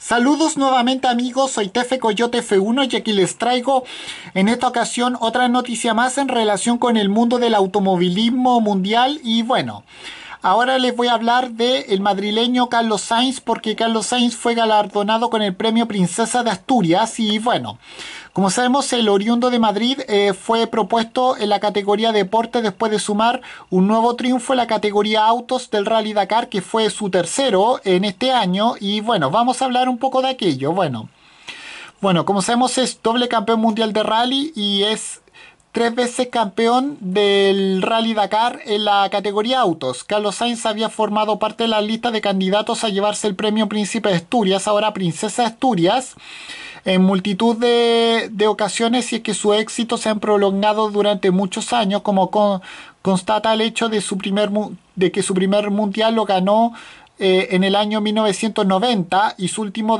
Saludos nuevamente amigos, soy Tefe Coyote F1 y aquí les traigo en esta ocasión otra noticia más en relación con el mundo del automovilismo mundial y bueno... Ahora les voy a hablar de madrileño Carlos Sainz porque Carlos Sainz fue galardonado con el premio Princesa de Asturias y bueno, como sabemos el oriundo de Madrid eh, fue propuesto en la categoría deporte después de sumar un nuevo triunfo en la categoría autos del Rally Dakar que fue su tercero en este año y bueno, vamos a hablar un poco de aquello. Bueno, bueno, como sabemos es doble campeón mundial de rally y es tres veces campeón del Rally Dakar en la categoría autos. Carlos Sainz había formado parte de la lista de candidatos a llevarse el premio Príncipe de Asturias, ahora Princesa Asturias, en multitud de, ocasiones y es que su éxito se han prolongado durante muchos años, como constata el hecho de, su primer, de que su primer mundial lo ganó eh, en el año 1990 y su último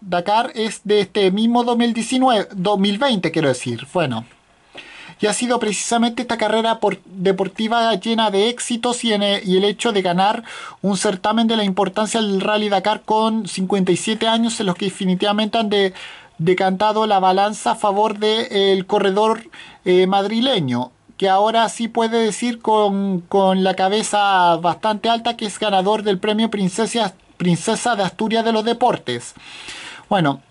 Dakar. es de este mismo 2019, 2020 quiero decir. Bueno, y ha sido precisamente esta carrera deportiva llena de éxitos eh, y, el hecho de ganar un certamen de la importancia del Rally Dakar con 57 años en los que definitivamente han decantado la balanza a favor del eh, corredor eh, madrileño que ahora sí puede decir con, la cabeza bastante alta que es ganador del premio Princesa, Princesa de Asturias de los Deportes. Bueno,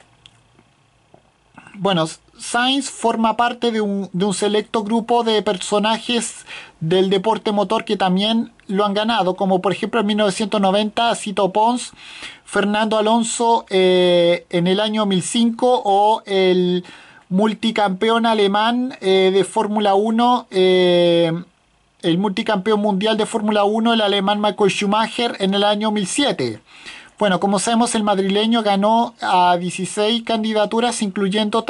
bueno, Sainz forma parte de un, selecto grupo de personajes del deporte motor que también lo han ganado, como por ejemplo en 1990 Cito Pons, Fernando Alonso eh, en el año 2005 o el multicampeón alemán eh, de Fórmula 1, eh, el multicampeón mundial de Fórmula 1, el alemán Michael Schumacher en el año 2007 bueno, como sabemos, el madrileño ganó a 16 candidaturas, incluyendo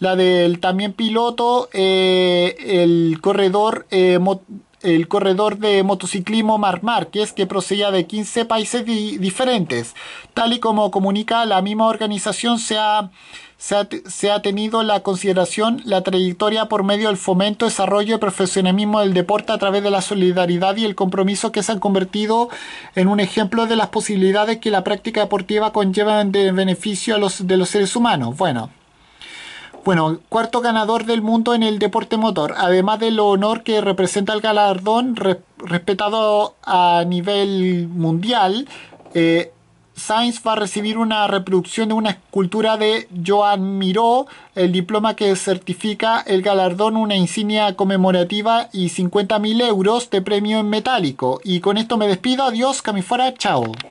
la del también piloto, eh, el corredor eh, el corredor de motociclismo que Márquez, que procedía de 15 países diferentes. Tal y como comunica la misma organización, se ha, se, ha, tenido la consideración la trayectoria por medio del fomento, desarrollo y profesionalismo del deporte a través de la solidaridad y el compromiso que se han convertido en un ejemplo de las posibilidades que la práctica deportiva conlleva de beneficio a los, de los seres humanos. Bueno. Bueno, cuarto ganador del mundo en el deporte motor. Además del honor que representa el galardón, respetado a nivel mundial, eh, Sainz va a recibir una reproducción de una escultura de Joan Miró, el diploma que certifica el galardón, una insignia conmemorativa y 50.000 euros de premio en metálico. Y con esto me despido, adiós, camifora, chao.